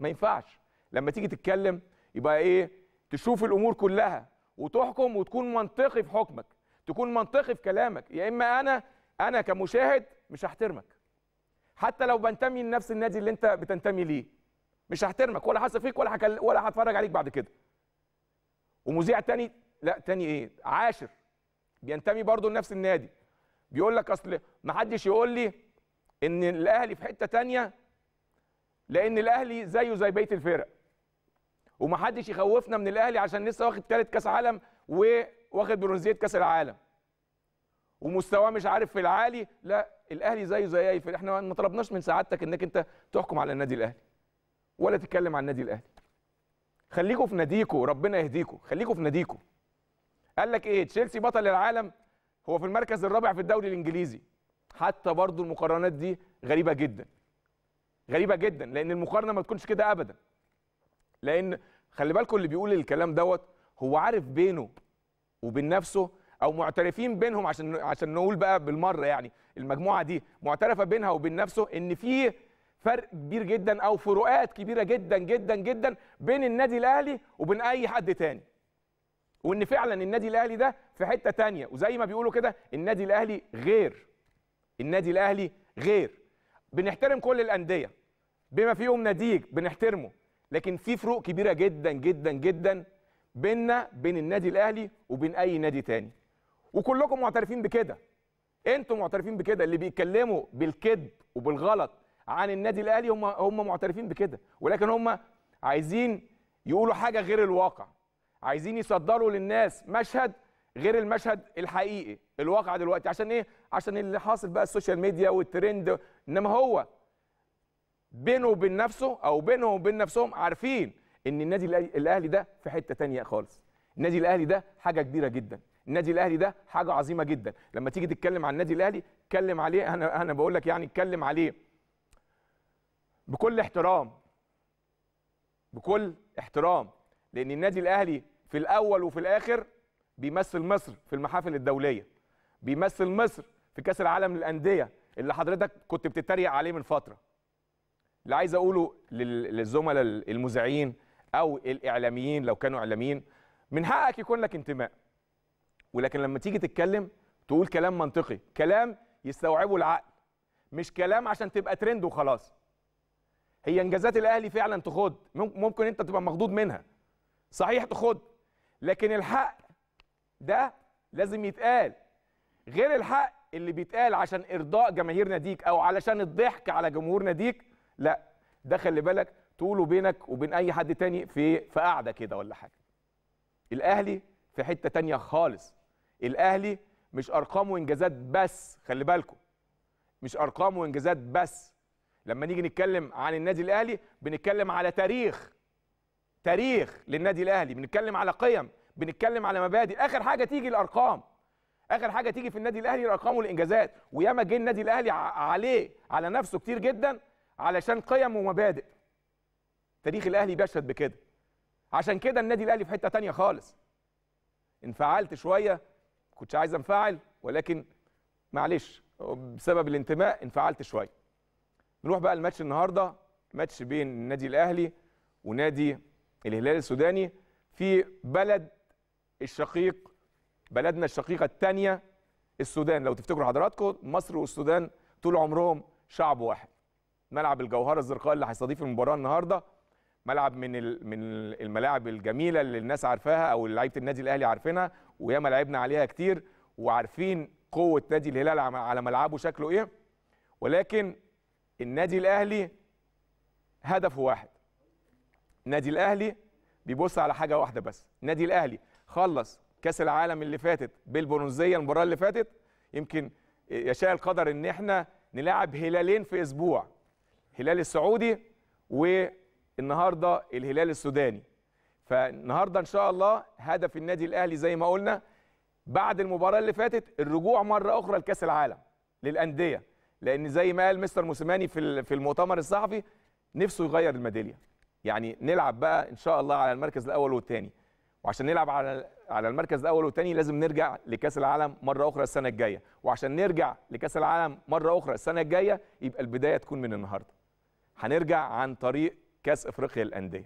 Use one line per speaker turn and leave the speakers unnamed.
ما ينفعش لما تيجي تتكلم يبقى ايه تشوف الامور كلها وتحكم وتكون منطقي في حكمك تكون منطقي في كلامك يا اما انا انا كمشاهد مش هحترمك حتى لو بنتمي لنفس النادي اللي انت بتنتمي ليه مش هحترمك ولا حاسس فيك ولا هكل... ولا هتفرج عليك بعد كده ومذيع تاني لا تاني ايه عاشر بينتمي برضه لنفس النادي بيقول لك اصل ما حدش يقول لي ان الاهلي في حته تانيه لان الاهلي زيه زي بقيه الفرق ومحدش يخوفنا من الاهلي عشان لسه واخد ثالث كاس عالم وواخد برونزيه كاس العالم ومستواه مش عارف في العالي لا الاهلي زيه زي اي فرق احنا ما طلبناش من سعادتك انك انت تحكم على النادي الاهلي ولا تتكلم عن النادي الاهلي خليكوا في ناديكوا ربنا يهديكوا خليكوا في ناديكوا قال لك ايه تشيلسي بطل العالم هو في المركز الرابع في الدوري الانجليزي حتى برضه المقارنات دي غريبه جدا غريبه جدا لان المقارنه ما تكونش كده ابدا لان خلي بالكم اللي بيقول الكلام دوت هو عارف بينه وبين نفسه او معترفين بينهم عشان عشان نقول بقى بالمره يعني المجموعه دي معترفه بينها وبين نفسه ان في فرق كبير جدا او فروقات كبيره جدا جدا جدا بين النادي الاهلي وبين اي حد تاني وان فعلا النادي الاهلي ده في حته تانية وزي ما بيقولوا كده النادي الاهلي غير النادي الاهلي غير بنحترم كل الانديه بما فيهم نديج بنحترمه لكن في فروق كبيره جدا جدا جدا بيننا بين النادي الاهلي وبين اي نادي تاني وكلكم معترفين بكده انتم معترفين بكده اللي بيتكلموا بالكذب وبالغلط عن النادي الاهلي هم هم معترفين بكده ولكن هم عايزين يقولوا حاجه غير الواقع عايزين يصدروا للناس مشهد غير المشهد الحقيقي الواقع دلوقتي عشان ايه عشان اللي حاصل بقى السوشيال ميديا والترند انما هو بينه وبين نفسه او بينهم وبين نفسهم عارفين ان النادي الاهلي ده في حته تانية خالص النادي الاهلي ده حاجه كبيره جدا النادي الاهلي ده حاجه عظيمه جدا لما تيجي تتكلم عن النادي الاهلي اتكلم عليه انا انا بقول لك يعني اتكلم عليه بكل احترام بكل احترام لان النادي الاهلي في الاول وفي الاخر بيمثل مصر في المحافل الدوليه بيمثل مصر في كاس العالم للانديه اللي حضرتك كنت بتتريق عليه من فتره اللي عايز اقوله للزملاء المذيعين او الاعلاميين لو كانوا اعلاميين من حقك يكون لك انتماء ولكن لما تيجي تتكلم تقول كلام منطقي كلام يستوعبه العقل مش كلام عشان تبقى ترند وخلاص هي انجازات الاهلي فعلا تخد ممكن انت تبقى مخضوض منها صحيح تخد لكن الحق ده لازم يتقال غير الحق اللي بيتقال عشان ارضاء جماهير ناديك او علشان الضحك على جمهور ناديك لا ده خلي بالك تقوله بينك وبين اي حد تاني في في قعده كده ولا حاجه الاهلي في حته تانية خالص الاهلي مش ارقام وانجازات بس خلي بالكم مش ارقام وانجازات بس لما نيجي نتكلم عن النادي الاهلي بنتكلم على تاريخ تاريخ للنادي الاهلي بنتكلم على قيم بنتكلم على مبادئ اخر حاجه تيجي الارقام اخر حاجه تيجي في النادي الاهلي الارقام والانجازات وياما جه النادي الاهلي عليه على نفسه كتير جدا علشان قيم ومبادئ تاريخ الاهلي بيشهد بكده عشان كده النادي الاهلي في حته تانية خالص انفعلت شويه كنتش عايز انفعل ولكن معلش بسبب الانتماء انفعلت شويه نروح بقى الماتش النهارده ماتش بين النادي الاهلي ونادي الهلال السوداني في بلد الشقيق بلدنا الشقيقه الثانيه السودان لو تفتكروا حضراتكم مصر والسودان طول عمرهم شعب واحد ملعب الجوهره الزرقاء اللي هيستضيف المباراه النهارده ملعب من من الملاعب الجميله اللي الناس عارفاها او لعيبه النادي الاهلي عارفينها وياما لعبنا عليها كتير وعارفين قوه نادي الهلال على ملعبه شكله ايه ولكن النادي الاهلي هدفه واحد النادي الاهلي بيبص على حاجه واحده بس النادي الاهلي خلص كاس العالم اللي فاتت بالبرونزيه المباراه اللي فاتت يمكن يشاء القدر ان احنا نلعب هلالين في اسبوع هلال السعودي والنهارده الهلال السوداني فالنهارده ان شاء الله هدف النادي الاهلي زي ما قلنا بعد المباراه اللي فاتت الرجوع مره اخرى لكاس العالم للانديه لان زي ما قال مستر موسيماني في في المؤتمر الصحفي نفسه يغير الميداليه يعني نلعب بقى ان شاء الله على المركز الاول والثاني وعشان نلعب على على المركز الاول والثاني لازم نرجع لكاس العالم مره اخرى السنه الجايه وعشان نرجع لكاس العالم مره اخرى السنه الجايه يبقى البدايه تكون من النهارده هنرجع عن طريق كاس افريقيا للانديه